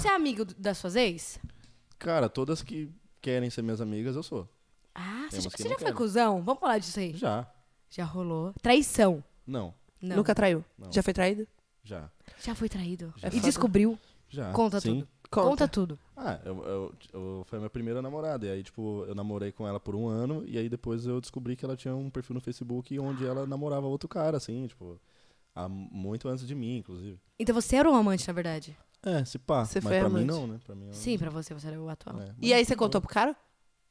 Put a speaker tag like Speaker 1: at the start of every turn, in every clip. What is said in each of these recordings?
Speaker 1: você é amigo das suas ex? Cara, todas que querem ser minhas amigas, eu sou. Ah, você já, você já foi cuzão? Vamos falar disso aí. Já. Já rolou. Traição. Não. Não. Nunca traiu? Não. Já foi traído? Já. Já foi traído. Já. E descobriu? Já. Conta Sim. tudo. Conta. Conta tudo. Ah, eu, eu, eu, foi a minha primeira namorada. E aí, tipo, eu namorei com ela por um ano. E aí depois eu descobri que ela tinha um perfil no Facebook onde ela namorava outro cara, assim, tipo. Há muito antes de mim, inclusive. Então você era um amante, na verdade? É, se pá. Você foi Mas pra mim não, né? Pra mim, é Sim, pra você, você era o atual. É, E aí você contou pro cara?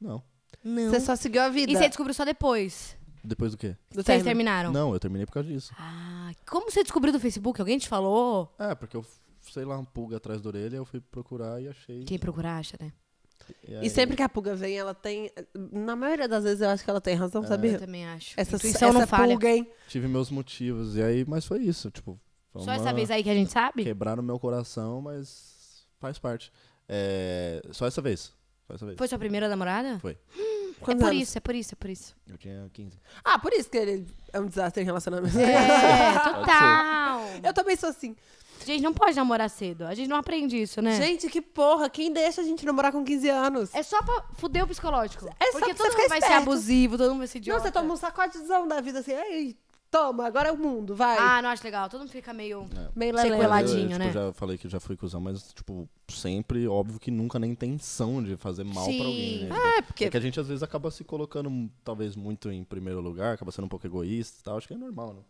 Speaker 1: Não. Não. Você só seguiu a vida. E você descobriu só depois. Depois do quê? Do Vocês terminaram. Não, eu terminei por causa disso. Ah, como você descobriu do Facebook? Alguém te falou? É, porque eu, sei lá, uma pulga atrás da orelha, eu fui procurar e achei. Quem procura acha, né? aí- E sempre que a pulga vem, ela tem. Na maioria das vezes eu acho que ela tem razão, é. Eu sabia? também acho. Essa Essa, intuição essa não falha. pulga, hein? Tive meus motivos. E aí, mas foi isso. Tipo, foi só uma... essa vez aí que a gente sabe? Quebraram meu coração, mas faz parte. É... Só essa vez. Só essa vez. Foi sua primeira namorada? Foi. é por anos? isso, é por isso, é por isso. Eu tinha 15. Ah, por isso que ele é um desastre em relacionamento. É, total. Eu também sou assim. gente não pode namorar cedo. A gente não aprende isso, né? Gente, que porra. Quem deixa a gente namorar com 15 anos? É só pra fuder o psicológico. É Porque todo mundo vai esperto. ser abusivo, todo mundo vai ser idiota. Não, você toma um sacodezão da vida assim. Eita. Toma, agora é o mundo, vai. Ah, não acho legal. Todo mundo fica meio, É. meio sequeladinho, tipo, eu, tipo, né? já falei que já fui cuzão, mas, tipo, sempre, óbvio que nunca nem intenção de fazer mal Sim. pra alguém, né? É, porque... É que a gente às vezes acaba se colocando, talvez, muito em primeiro lugar, acaba sendo um pouco egoísta e tal. Acho que é normal, né?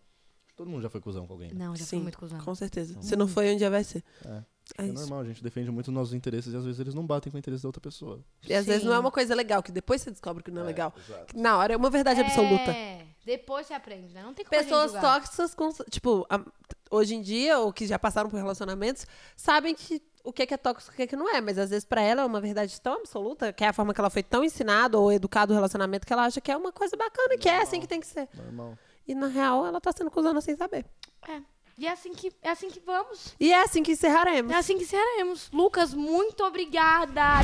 Speaker 1: Todo mundo já foi cuzão com alguém. Né? Não, já foi muito cuzão. com certeza. Então se não foi, um dia vai ser. É, é, É isso. normal, a gente defende muito os nossos interesses e às vezes eles não batem com o interesse da outra pessoa. E às vezes não é uma coisa legal, que depois você descobre que não é, é legal. Exato. Na hora é uma verdade é. absoluta. É. Depois você aprende, né? Não tem como Pessoas tóxicas, com, tipo, a, hoje em dia, ou que já passaram por relacionamentos, sabem que o que é, que é tóxico e o que, é que não é, mas às vezes para ela é uma verdade tão absoluta, que é a forma que ela foi tão ensinada ou educada o relacionamento, que ela acha que é uma coisa bacana Normal. e que é assim que tem que ser. Normal. E na real, ela tá sendo cuzona sem saber. É. E é assim que, é assim que vamos. E é assim que encerraremos. É assim que encerraremos. Lucas, muito obrigada.